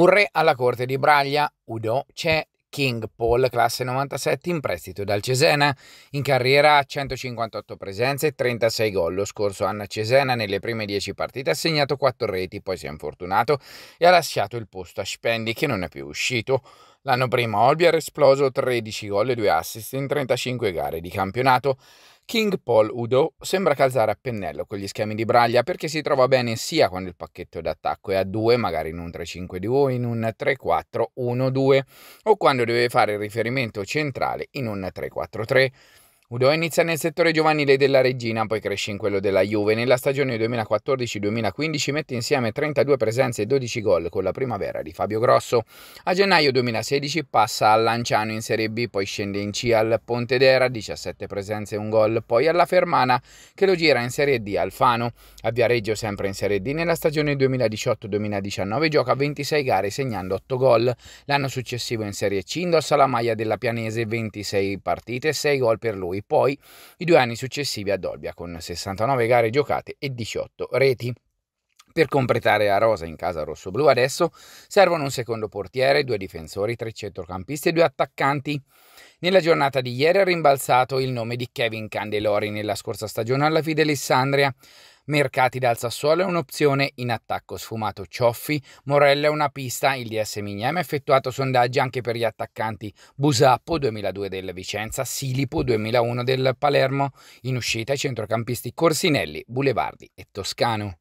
Un re alla corte di Braglia, Udo, c'è King Paul, classe 97, in prestito dal Cesena. In carriera ha 158 presenze e 36 gol. Lo scorso anno a Cesena, nelle prime 10 partite, ha segnato 4 reti, poi si è infortunato e ha lasciato il posto a Spendi, che non è più uscito. L'anno prima Olbia ha esploso 13 gol e 2 assist in 35 gare di campionato. King Paul Udo sembra calzare a pennello con gli schemi di Braglia perché si trova bene sia quando il pacchetto d'attacco è a 2, magari in un 3-5-2 o in un 3-4-1-2, o quando deve fare riferimento centrale in un 3-4-3. Udo inizia nel settore giovanile della Regina, poi cresce in quello della Juve. Nella stagione 2014-2015 mette insieme 32 presenze e 12 gol con la primavera di Fabio Grosso. A gennaio 2016 passa al Lanciano in Serie B, poi scende in C al Pontedera, 17 presenze e un gol, poi alla Fermana che lo gira in Serie D al Fano. A Viareggio sempre in Serie D nella stagione 2018-2019 gioca 26 gare segnando 8 gol. L'anno successivo in Serie C indossa la maglia della Pianese 26 partite e 6 gol per lui poi i due anni successivi a Dolbia con 69 gare giocate e 18 reti. Per completare la rosa in casa rossoblù adesso servono un secondo portiere, due difensori, tre centrocampisti e due attaccanti. Nella giornata di ieri è rimbalzato il nome di Kevin Candelori nella scorsa stagione alla Fidelissandria. Mercati dal Sassuolo è un'opzione, in attacco sfumato Cioffi, Morella è una pista, il DS Mignam ha effettuato sondaggi anche per gli attaccanti Busappo 2002 del Vicenza, Silipo 2001 del Palermo, in uscita i centrocampisti Corsinelli, Bulevardi e Toscano.